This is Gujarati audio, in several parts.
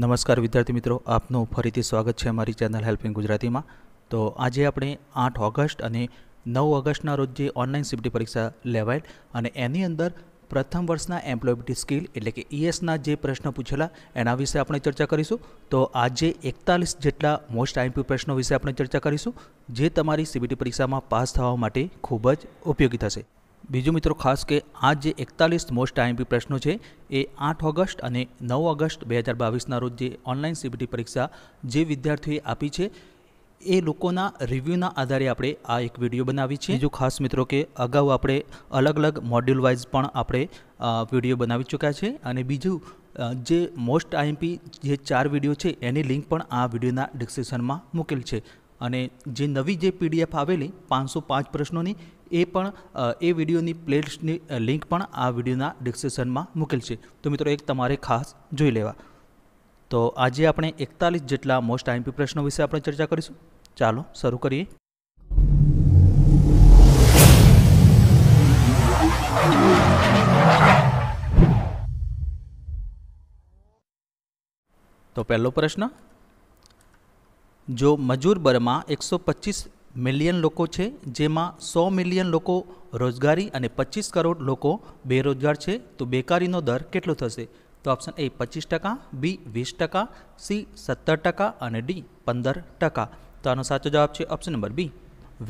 નમસ્કાર વિદ્યાર્થી મિત્રો આપનું ફરીથી સ્વાગત છે અમારી ચેનલ હેલ્પિંગ ગુજરાતીમાં તો આજે આપણે આઠ ઓગસ્ટ અને નવ ઓગસ્ટના રોજ જે ઓનલાઈન સીપીટી પરીક્ષા લેવાય અને એની અંદર પ્રથમ વર્ષના એમ્પ્લોયબિલિટી સ્કિલ એટલે કે ઈએસના જે પ્રશ્નો પૂછેલા એના વિશે આપણે ચર્ચા કરીશું તો આજે એકતાલીસ જેટલા મોસ્ટ આઈમ્પી પ્રશ્નો વિશે આપણે ચર્ચા કરીશું જે તમારી સીબીટી પરીક્ષામાં પાસ થવા માટે ખૂબ જ ઉપયોગી થશે બીજું મિત્રો ખાસ કે આ જે એકતાલીસ મોસ્ટ આઈએમપી પ્રશ્નો છે એ આઠ ઓગસ્ટ અને નવ ઓગસ્ટ બે હજાર બાવીસના રોજ જે ઓનલાઈન સીબીટી પરીક્ષા જે વિદ્યાર્થીઓએ આપી છે એ લોકોના રિવ્યૂના આધારે આપણે આ એક વિડીયો બનાવી છે બીજું ખાસ મિત્રો કે અગાઉ આપણે અલગ અલગ મોડ્યુલ વાઇઝ પણ આપણે વિડીયો બનાવી ચૂક્યા છે અને બીજું જે મોસ્ટ આઈએમપી જે ચાર વિડીયો છે એની લિંક પણ આ વિડીયોના ડિસ્ક્રિપ્શનમાં મૂકેલ છે અને જે નવી જે પીડીએફ આવેલી પાંચસો પાંચ પ્રશ્નોની એ પણ એ વિડીયોની પ્લેલિસ્ટની લિંક પણ આ વિડીયોના ડિસ્ક્રિપ્શનમાં મૂકેલ છે તો મિત્રો એક તમારે ખાસ જોઈ લેવા તો આજે આપણે એકતાલીસ જેટલા મોસ્ટ આઈમપી પ્રશ્નો વિશે આપણે ચર્ચા કરીશું ચાલો શરૂ કરીએ તો પહેલો પ્રશ્ન જો મજૂર બરમાં એકસો પચીસ મિલિયન લોકો છે જેમાં સો મિલિયન લોકો રોજગારી અને પચીસ કરોડ લોકો બેરોજગાર છે તો બેકારીનો દર કેટલો થશે તો ઓપ્શન એ પચીસ ટકા બી વીસ ટકા સી સત્તર ટકા અને ડી પંદર ટકા તો આનો સાચો જવાબ છે ઓપ્શન નંબર બી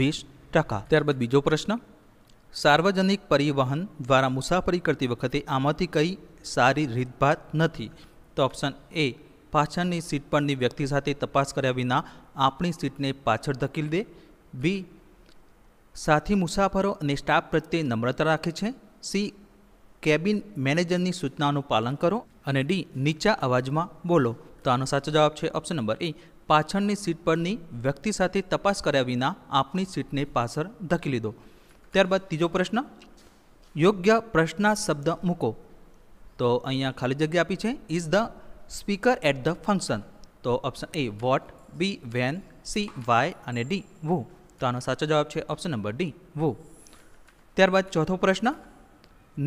વીસ ટકા ત્યારબાદ બીજો પ્રશ્ન સાર્વજનિક પરિવહન દ્વારા મુસાફરી કરતી વખતે આમાંથી કઈ સારી રીતભાત નથી તો ઓપ્શન એ પાછળની સીટ પરની વ્યક્તિ સાથે તપાસ કર્યા વિના આપણી સીટને પાછળ ધકેલી દે બી સાથી મુસાફરો અને સ્ટાફ પ્રત્યે નમ્રતા રાખે છે સી કેબિન મેનેજરની સૂચનાનું પાલન કરો અને ડી નીચા અવાજમાં બોલો તો આનો સાચો જવાબ છે ઓપ્શન નંબર એ પાછળની સીટ પરની વ્યક્તિ સાથે તપાસ કર્યા વિના આપની સીટને પાછળ ધકી લીધો ત્યારબાદ ત્રીજો પ્રશ્ન યોગ્ય પ્રશ્નના શબ્દ મૂકો તો અહીંયા ખાલી જગ્યા આપી છે is the speaker at the function તો option A what B when C why અને ડી વો તો આનો સાચો જવાબ છે ઓપ્શન નંબર ડી વો ત્યારબાદ ચોથો પ્રશ્ન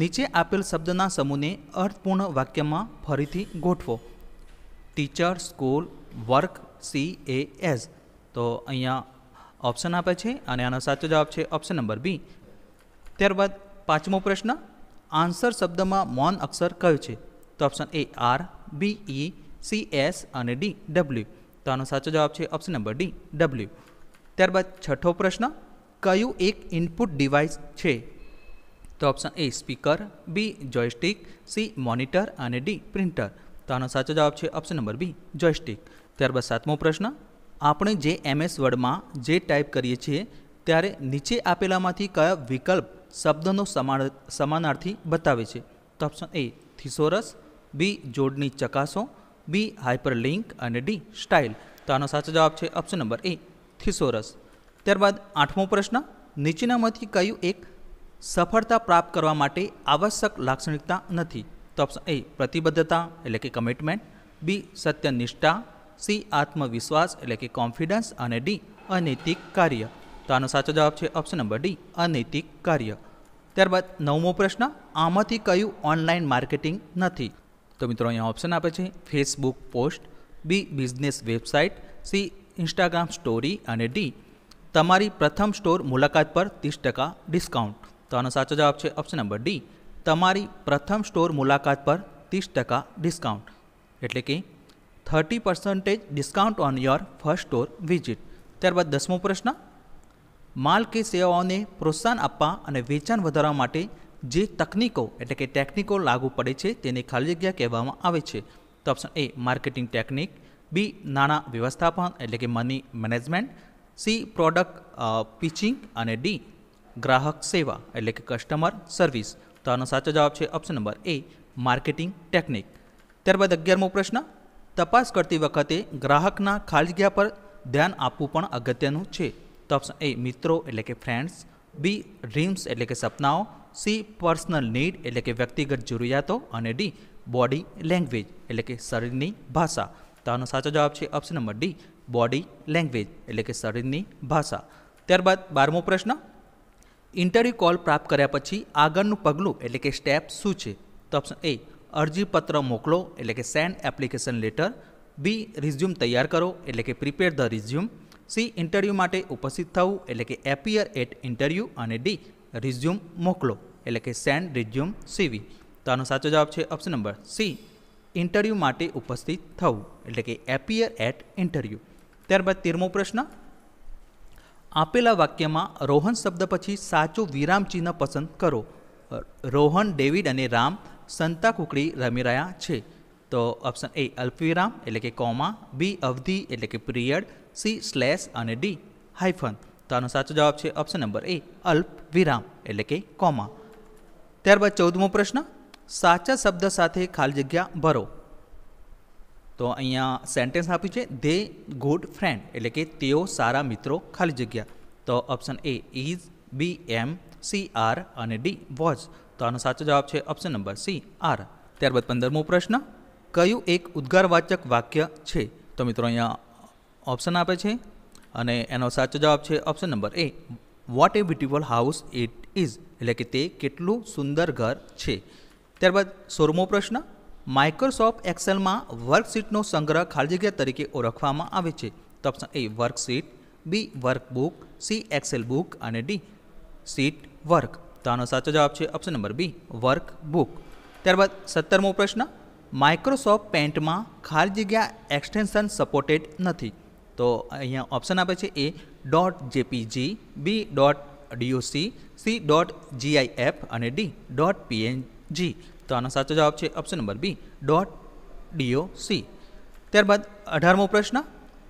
નીચે આપેલ શબ્દના સમૂહને અર્થપૂર્ણ વાક્યમાં ફરીથી ગોઠવો teacher school work C A S તો અહીંયા ઓપ્શન આપે છે અને આનો સાચો જવાબ છે ઓપ્શન નંબર બી ત્યારબાદ પાંચમો પ્રશ્ન આન્સર શબ્દમાં મૌન અક્ષર કયો છે તો option A R B E C S અને ડી ડબલ્યુ તો આનો સાચો જવાબ છે ઓપ્શન નંબર ડી ડબલ્યુ ત્યારબાદ છઠ્ઠો પ્રશ્ન કયું એક ઇનપુટ ડિવાઇસ છે તો option A speaker B joystick C monitor અને ડી પ્રિન્ટર તો આનો સાચો જવાબ છે ઓપ્શન નંબર બી જોયસ્ટિક ત્યારબાદ સાતમો પ્રશ્ન આપણે જે એમએસ વર્ડમાં જે ટાઈપ કરીએ છીએ ત્યારે નીચે આપેલામાંથી કયા વિકલ્પ શબ્દનો સમાન સમાનાર્થી બતાવે છે તો ઓપ્શન એ થિસોરસ બી જોડની ચકાસો બી હાઇપરલિંક અને ડી સ્ટાઇલ તો આનો સાચો જવાબ છે ઓપ્શન નંબર એ ખિસોરસ ત્યારબાદ આઠમો પ્રશ્ન નીચેનામાંથી કયું એક સફળતા પ્રાપ્ત કરવા માટે આવશ્યક લાક્ષણિકતા નથી તો ઓપ્શન એ પ્રતિબદ્ધતા એટલે કે કમિટમેન્ટ બી સત્યનિષ્ઠા સી આત્મવિશ્વાસ એટલે કે કોન્ફિડન્સ અને ડી અનૈતિક કાર્ય તો આનો સાચો જવાબ છે ઓપ્શન નંબર ડી અનૈતિક કાર્ય ત્યારબાદ નવમો પ્રશ્ન આમાંથી કયું ઓનલાઈન માર્કેટિંગ નથી તો મિત્રો અહીંયા ઓપ્શન આપે છે Facebook post B business website C Instagram story અને ડી તમારી પ્રથમ સ્ટોર મુલાકાત પર ત્રીસ ટકા ડિસ્કાઉન્ટ તો આનો સાચો જવાબ છે ઓપ્શન નંબર ડી તમારી પ્રથમ સ્ટોર મુલાકાત પર ત્રીસ ટકા ડિસ્કાઉન્ટ એટલે કે thirty percentage discount on your first store visit ત્યારબાદ દસમો પ્રશ્ન માલ કે સેવાઓને પ્રોત્સાહન આપવા અને વેચાણ વધારવા માટે જે તકનીકો એટલે કે ટેકનિકો લાગુ પડે છે તેને ખાલી જગ્યા કહેવામાં આવે છે તો option A marketing technique B નાણાં વ્યવસ્થાપન એટલે કે money management C product pitching અને ડી ગ્રાહક સેવા એટલે કે કસ્ટમર સર્વિસ તો આનો સાચો જવાબ છે option number A marketing technique ત્યારબાદ અગિયારમો પ્રશ્ન તપાસ કરતી વખતે ગ્રાહકના ખાલી જગ્યા પર ધ્યાન આપવું પણ અગત્યનું છે તો ઓપ્શન એ મિત્રો એટલે કે ફ્રેન્ડ્સ બી ડ્રીમ્સ એટલે કે સપનાઓ સી પર્સનલ નીડ એટલે કે વ્યક્તિગત જરૂરિયાતો અને ડી બોડી લેંગ્વેજ એટલે કે શરીરની ભાષા તો આનો સાચો જવાબ છે option number D body language એટલે કે શરીરની ભાષા ત્યારબાદ બારમો પ્રશ્ન ઇન્ટરવ્યૂ કોલ પ્રાપ્ત કર્યા પછી આગળનું પગલું એટલે કે સ્ટેપ શું છે તો ઓપ્શન એ અરજીપત્ર મોકલો એટલે કે send application letter B resume તૈયાર કરો એટલે કે prepare the resume C interview માટે ઉપસ્થિત થવું એટલે કે એપિયર એટ ઇન્ટરવ્યૂ અને ડી રિઝ્યુમ મોકલો એટલે કે સેન્ડ રિઝ્યુમ સીવી તો આનો સાચો જવાબ છે ઓપ્શન નંબર સી ઇન્ટરવ્યૂ માટે ઉપસ્થિત થવું એટલે કે એપિયર એટ ઇન્ટરવ્યૂ ત્યારબાદ તેરમો પ્રશ્ન આપેલા વાક્યમાં રોહન શબ્દ પછી સાચું વિરામ ચિહ્ન પસંદ કરો રોહન ડેવિડ અને રામ સંતા કુકડી રમી રહ્યા છે તો ઓપ્શન એ અલ્પવિરામ એટલે કે કોમા બી અવધિ એટલે કે પિરિયડ સી સ્લેશ અને ડી હાઇફન તો આનો સાચો જવાબ છે ઓપ્શન નંબર એ અલ્પ વિરામ એટલે કે કોમા ત્યારબાદ ચૌદમો પ્રશ્ન સાચા શબ્દ સાથે ખાલી જગ્યા ભરો તો અહીંયા સેન્ટેન્સ આપ્યું છે ધે ગુડ ફ્રેન્ડ એટલે કે તેઓ સારા મિત્રો ખાલી જગ્યા તો option A is B am C are અને ડી વોઝ તો આનો સાચો જવાબ છે ઓપ્શન નંબર સી આર ત્યારબાદ પંદરમો પ્રશ્ન કયું એક ઉદ્ગારવાચક વાક્ય છે તો મિત્રો અહીંયા ઓપ્શન આપે છે અને એનો સાચો જવાબ છે option number A what a beautiful house it is એટલે કે તે કેટલું સુંદર ઘર છે ત્યારબાદ સોરમો પ્રશ્ન માઇક્રોસોફ્ટ એક્સેલમાં વર્કશીટનો સંગ્રહ ખાલી જગ્યા તરીકે ઓળખવામાં આવે છે તો option A worksheet B workbook C Excel book અને ડી સીટ વર્ક તો આનો સાચો જવાબ છે option number B work book ત્યારબાદ સત્તરમો પ્રશ્ન માઇક્રોસોફ્ટ પેન્ટમાં ખાલી જગ્યા એક્સટેન્શન સપોર્ટેડ નથી તો અહીંયા ઓપ્શન આપે છે A dot JPG B dot DOC C dot GIF અને ડી ડોટ પીએન જી તો આનો સાચો જવાબ છે option number B dot DO C ત્યારબાદ અઢારમો પ્રશ્ન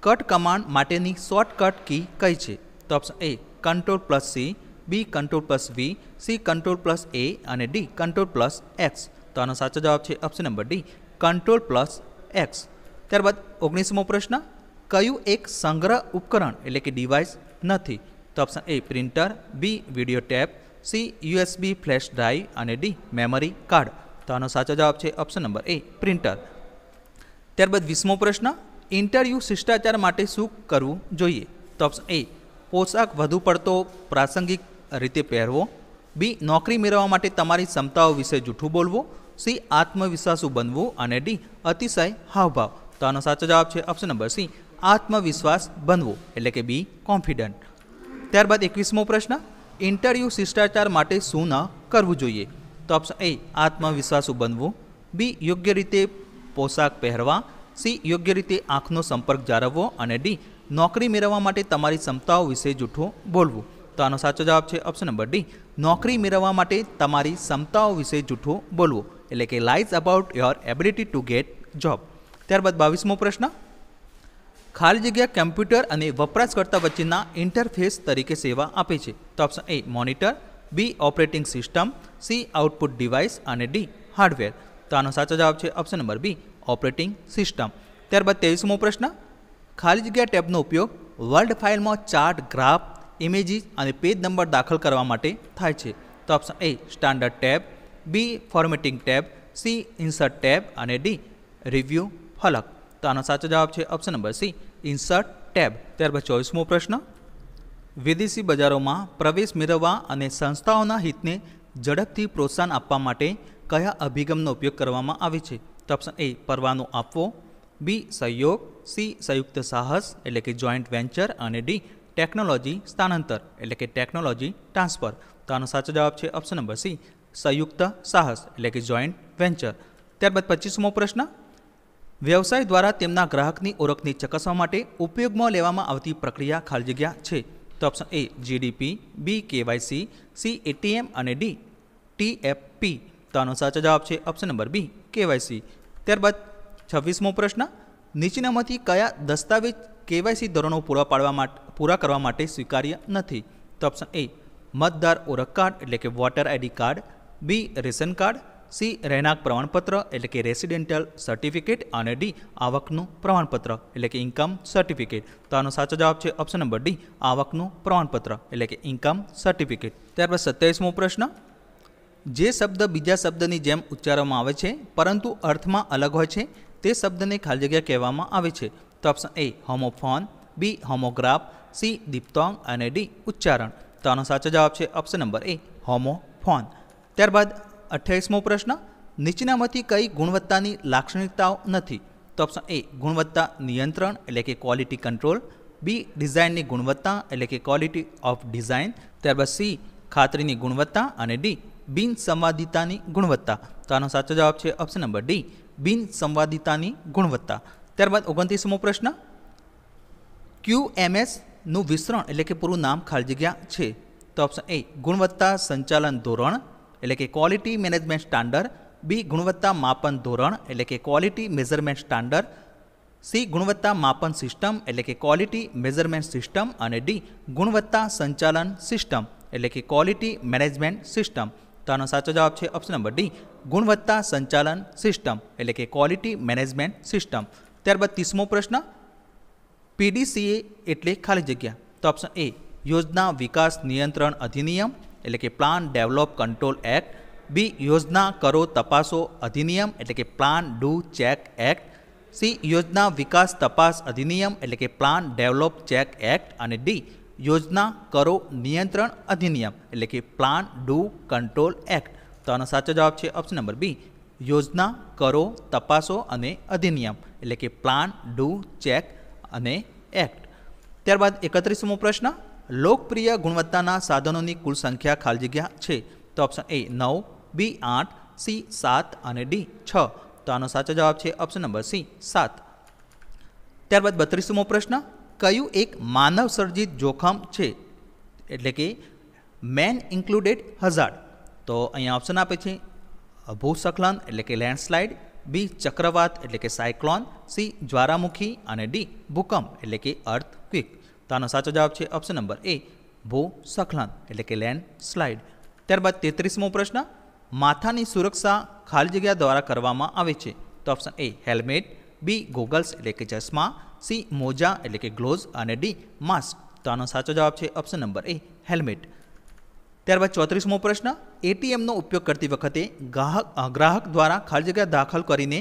કટ કમાન્ડ માટેની શોર્ટકટ કી કઈ છે તો option A control plus C B control plus V C control plus A અને ડી કંટ્રોલ પ્લસ એક્સ તો આનો સાચો જવાબ છે option number D control plus X ત્યારબાદ ઓગણીસમો પ્રશ્ન કયું એક સંગ્રહ ઉપકરણ એટલે કે ડિવાઇસ નથી તો option A printer B video tape C USB flash drive અને ડી મેમરી કાર્ડ તો આનો સાચો જવાબ છે ઓપ્શન નંબર એ પ્રિન્ટર ત્યારબાદ વીસમો પ્રશ્ન ઇન્ટરવ્યૂ શિષ્ટાચાર માટે શું કરવું જોઈએ તો ઓપ્શન એ પોશાક વધુ પડતો પ્રાસંગિક રીતે પહેરવો બી નોકરી મેળવવા માટે તમારી ક્ષમતાઓ વિશે જૂઠું બોલવું સી આત્મવિશ્વાસુ બનવું અને ડી અતિશય હાવભાવ તો આનો સાચો જવાબ છે ઓપ્શન નંબર સી આત્મવિશ્વાસ બનવો એટલે કે બી કોન્ફિડન્ટ ત્યારબાદ એકવીસમો પ્રશ્ન ઇન્ટરવ્યૂ શિષ્ટાચાર માટે શું ન કરવું જોઈએ તો ઓપ્શન એ આત્મવિશ્વાસુ બનવું બી યોગ્ય રીતે પોશાક પહેરવા સી યોગ્ય રીતે આંખનો સંપર્ક જાળવવો અને ડી નોકરી મેળવવા માટે તમારી ક્ષમતાઓ વિશે જૂઠું બોલવું તો આનો સાચો જવાબ છે ઓપ્શન નંબર ડી નોકરી મેળવવા માટે તમારી ક્ષમતાઓ વિશે જૂઠું બોલવું એટલે કે lies about your ability to get job ત્યારબાદ બાવીસમો પ્રશ્ન ખાલી જગ્યા કમ્પ્યુટર અને વપરાશકર્તા વચ્ચેના ઇન્ટરફેસ તરીકે સેવા આપે છે તો option A monitor B operating system C output device અને ડી હાર્ડવેર તો આનો સાચો જવાબ છે option number B operating system ત્યારબાદ ત્રેવીસમો પ્રશ્ન ખાલી જગ્યા ટેબનો ઉપયોગ વર્લ્ડ ફાઇલમાં ચાર્ટ ગ્રાફ ઇમેજીસ અને પેજ નંબર દાખલ કરવા માટે થાય છે તો option A standard tab B formatting tab C insert tab અને ડી રિવ્યૂ ફલક તો આનો સાચો જવાબ છે option number C insert tab ત્યારબાદ ચોવીસમો પ્રશ્ન વિદેશી બજારોમાં પ્રવેશ મેળવવા અને સંસ્થાઓના હિતને ઝડપથી પ્રોત્સાહન આપવા માટે કયા અભિગમનો ઉપયોગ કરવામાં આવે છે તો ઓપ્શન એ પરવાનો આપવો બી સહયોગ સી સંયુક્ત સાહસ એટલે કે જોઈન્ટ વેન્ચર અને ડી ટેકનોલોજી સ્થાનાંતર એટલે કે ટેકનોલોજી ટ્રાન્સફર તો આનો સાચો જવાબ છે ઓપ્શન નંબર સી સંયુક્ત સાહસ એટલે કે જોઈન્ટ વેન્ચર ત્યારબાદ પચીસમો પ્રશ્ન વ્યવસાય દ્વારા તેમના ગ્રાહકની ઓળખની ચકાસવા માટે ઉપયોગમાં લેવામાં આવતી પ્રક્રિયા ખાલી જગ્યા છે તો option A GDP B KYC C ATM અને ડી ટી ટીએફપી તો આનો સાચો જવાબ છે ઓપ્શન નંબર બી કેવાયસી ત્યારબાદ છવ્વીસમો પ્રશ્ન નીચેનામાંથી કયા દસ્તાવેજ કેવાયસી ધોરણો પૂરા પાડવા માટે પૂરા કરવા માટે સ્વીકાર્ય નથી તો ઓપ્શન એ મતદાર ઓળખ કાર્ડ એટલે કે voter ID card B ration card C રહેણાંક પ્રમાણપત્ર એટલે કે રેસિડેન્ટિયલ સર્ટિફિકેટ અને ડી આવકનું પ્રમાણપત્ર એટલે કે ઇન્કમ સર્ટિફિકેટ તો આનો સાચો જવાબ છે ઓપ્શન નંબર ડી આવકનું પ્રમાણપત્ર એટલે કે ઇન્કમ સર્ટિફિકેટ ત્યારબાદ સત્યાવીસમો પ્રશ્ન જે શબ્દ બીજા શબ્દની જેમ ઉચ્ચારવામાં આવે છે પરંતુ અર્થમાં અલગ હોય છે તે શબ્દને ખાલી જગ્યા કહેવામાં આવે છે તો option A homophone B homograph C diphthong અને ડી ઉચ્ચારણ તો આનો સાચો જવાબ છે ઓપ્શન નંબર એ હોમોફોન ત્યારબાદ અઠ્યાવીસમો પ્રશ્ન નીચેનામાંથી કઈ ગુણવત્તાની લાક્ષણિકતાઓ નથી તો ઓપ્શન એ ગુણવત્તા નિયંત્રણ એટલે કે ક્વોલિટી કંટ્રોલ બી ડિઝાઇનની ગુણવત્તા એટલે કે ક્વોલિટી ઓફ ડિઝાઇન ત્યારબાદ સી ખાતરીની ગુણવત્તા અને ડી બિનસંવાદિતાની ગુણવત્તા તો આનો સાચો જવાબ છે ઓપ્શન નંબર ડી બિનસંવાદિતાની ગુણવત્તા ત્યારબાદ ઓગણત્રીસમો પ્રશ્ન ક્યુ એમ ક્યુએમએસનું વિસ્તરણ એટલે કે પૂરું નામ ખાલી જગ્યા છે તો ઓપ્શન એ ગુણવત્તા સંચાલન ધોરણ એટલે કે ક્વોલિટી મેનેજમેન્ટ સ્ટાન્ડર્ડ બી ગુણવત્તા માપન ધોરણ એટલે કે ક્વોલિટી મેઝરમેન્ટ સ્ટાન્ડર્ડ સી ગુણવત્તા માપન સિસ્ટમ એટલે કે ક્વોલિટી મેઝરમેન્ટ સિસ્ટમ અને ડી ગુણવત્તા સંચાલન સિસ્ટમ એટલે કે ક્વોલિટી મેનેજમેન્ટ સિસ્ટમ તો આનો સાચો જવાબ છે ઓપ્શન નંબર ડી ગુણવત્તા સંચાલન સિસ્ટમ એટલે કે ક્વોલિટી મેનેજમેન્ટ સિસ્ટમ ત્યારબાદ ત્રીસમો પ્રશ્ન પીડીસીએ એટલે ખાલી જગ્યા તો ઓપ્શન એ યોજના વિકાસ નિયંત્રણ અધિનિયમ એટલે કે plan develop control act B યોજના કરો તપાસો અધિનિયમ એટલે કે plan do check act C યોજના વિકાસ તપાસ અધિનિયમ એટલે કે પ્લાન ડેવલપ ચેક એક્ટ અને ડી યોજના કરો નિયંત્રણ અધિનિયમ એટલે કે પ્લાન ડુ કંટ્રોલ એક્ટ તો આનો સાચો જવાબ છે ઓપ્શન નંબર બી યોજના કરો તપાસો અને અધિનિયમ એટલે કે પ્લાન ડુ ચેક અને એક્ટ ત્યારબાદ 31મો પ્રશ્ન લોકપ્રિય ગુણવત્તાના સાધનોની કુલ સંખ્યા ખાલી જગ્યા છે તો ઓપ્શન એ નવ બી આઠ સી સાત અને ડી છ તો આનો સાચો જવાબ છે ઓપ્શન નંબર સી સાત ત્યારબાદ બત્રીસમો પ્રશ્ન કયું એક માનવ સર્જિત જોખમ છે એટલે કે મેન ઇન્ક્લુડેડ હઝાર્ડ તો અહીંયા ઓપ્શન આપે છે ભૂસંકલન એટલે કે લેન્ડસ્લાઇડ બી ચક્રવાત એટલે કે સાયક્લોન સી જ્વારામુખી અને ડી ભૂકંપ એટલે કે અર્થ ક્વિક તો આનો સાચો જવાબ છે ઓપ્શન નંબર એ ભૂ સખલાન એટલે કે લેન્ડ સ્લાઇડ ત્યારબાદ તેત્રીસમો પ્રશ્ન માથાની સુરક્ષા ખાલી જગ્યા દ્વારા કરવામાં આવે છે તો option A helmet B goggles એટલે કે ચશ્મા સી મોજા એટલે કે ગ્લોઝ અને ડી માસ્ક તો આનો સાચો જવાબ છે ઓપ્શન નંબર એ હેલ્મેટ ત્યારબાદ ચોત્રીસમો પ્રશ્ન એટીએમનો ઉપયોગ કરતી વખતે ગ્રાહક ગ્રાહક દ્વારા ખાલી જગ્યા દાખલ કરીને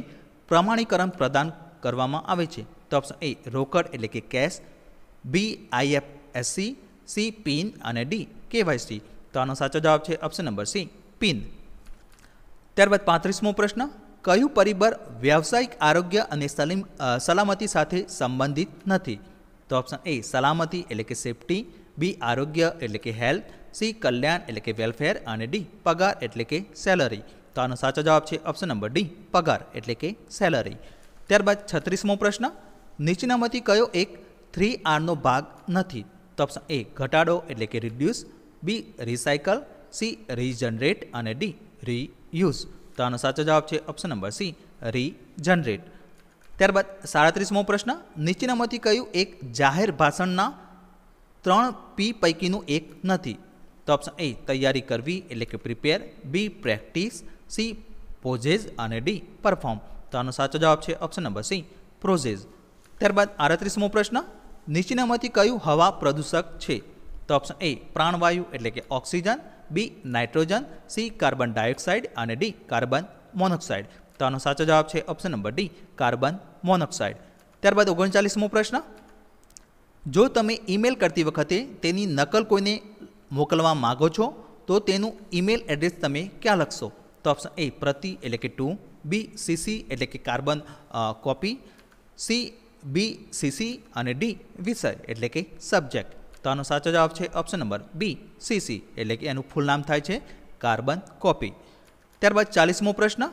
પ્રમાણીકરણ પ્રદાન કરવામાં આવે છે તો ઓપ્શન એ રોકડ એટલે કે cash B I F IFSC C PIN અને ડી કેવાયસી તો આનો સાચો જવાબ છે ઓપ્શન નંબર સી પિન ત્યારબાદ પાંત્રીસમો પ્રશ્ન કયું પરિબળ વ્યાવસાયિક આરોગ્ય અને સલીમ સલામતી સાથે સંબંધિત નથી તો ઓપ્શન એ સલામતી એટલે કે સેફટી બી આરોગ્ય એટલે કે હેલ્થ સી કલ્યાણ એટલે કે વેલફેર અને ડી પગાર એટલે કે સેલરી તો આનો સાચો જવાબ છે ઓપ્શન નંબર ડી પગાર એટલે કે સેલરી ત્યારબાદ છત્રીસમો પ્રશ્ન નીચેનામાંથી કયો એક થ્રી આરનો ભાગ નથી તો ઓપ્શન એ ઘટાડો એટલે કે reduce B recycle C regenerate અને ડી રીયુઝ તો આનો સાચો જવાબ છે ઓપ્શન નંબર સી રીજનરેટ ત્યારબાદ સાડત્રીસમો પ્રશ્ન નીચેનામાંથી કયું એક જાહેર ભાષણના ત્રણ પી પૈકીનું એક નથી તો ઓપ્શન એ તૈયારી કરવી એટલે કે prepare B practice C poses અને ડી પરફોર્મ તો આનો સાચો જવાબ છે ઓપ્શન નંબર સી પ્રોઝેઝ ત્યારબાદ આડત્રીસમો પ્રશ્ન નીચેનામાંથી કયું હવા પ્રદૂષક છે તો ઓપ્શન એ પ્રાણવાયુ એટલે કે oxygen B nitrogen C carbon dioxide અને ડી કાર્બન મોનોક્સાઇડ તો આનો સાચો જવાબ છે option number D carbon monoxide ત્યારબાદ ઓગણચાલીસમો પ્રશ્ન જો તમે ઈમેલ કરતી વખતે તેની નકલ કોઈને મોકલવા માગો છો તો તેનું ઈમેલ એડ્રેસ તમે ક્યાં લખશો તો ઓપ્શન એ પ્રતિ એટલે કે ટુ બી સીસી એટલે કે carbon copy C B CC અને ડી વિષય એટલે કે સબ્જેક્ટ તો આનો સાચો જવાબ છે ઓપ્શન નંબર બી સીસી એટલે કે એનું ફૂલ નામ થાય છે કાર્બન કોપી ત્યારબાદ ચાલીસમો પ્રશ્ન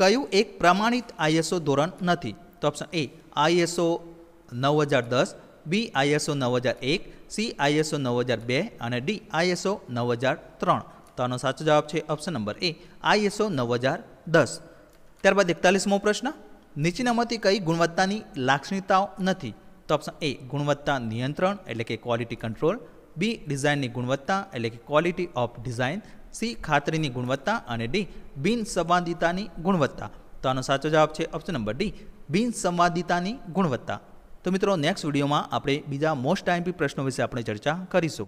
કયું એક પ્રમાણિત આઈએસઓ ધોરણ નથી તો ઓપ્શન એ આઈએસઓ નવ હજાર દસ બી આઈએસઓ નવ હજાર એક સી આઈએસઓ નવ હજાર બે અને ડી આઈએસઓ નવ હજાર ત્રણ તો આનો સાચો જવાબ છે ઓપ્શન નંબર એ આઈએસઓ નવ હજાર દસ ત્યારબાદ એકતાલીસમો પ્રશ્ન નીચેનામાંથી કઈ ગુણવત્તાની લાક્ષણિકતાઓ નથી તો ઓપ્શન એ ગુણવત્તા નિયંત્રણ એટલે કે ક્વોલિટી કંટ્રોલ બી ડિઝાઇનની ગુણવત્તા એટલે કે ક્વોલિટી ઓફ ડિઝાઇન સી ખાતરીની ગુણવત્તા અને ડી બિનસંવાદિતાની ગુણવત્તા તો આનો સાચો જવાબ છે ઓપ્શન નંબર ડી બિનસંવાદિતાની ગુણવત્તા તો મિત્રો નેક્સ્ટ વિડીયોમાં આપણે બીજા મોસ્ટ ટાઈમપી પ્રશ્નો વિશે આપણે ચર્ચા કરીશું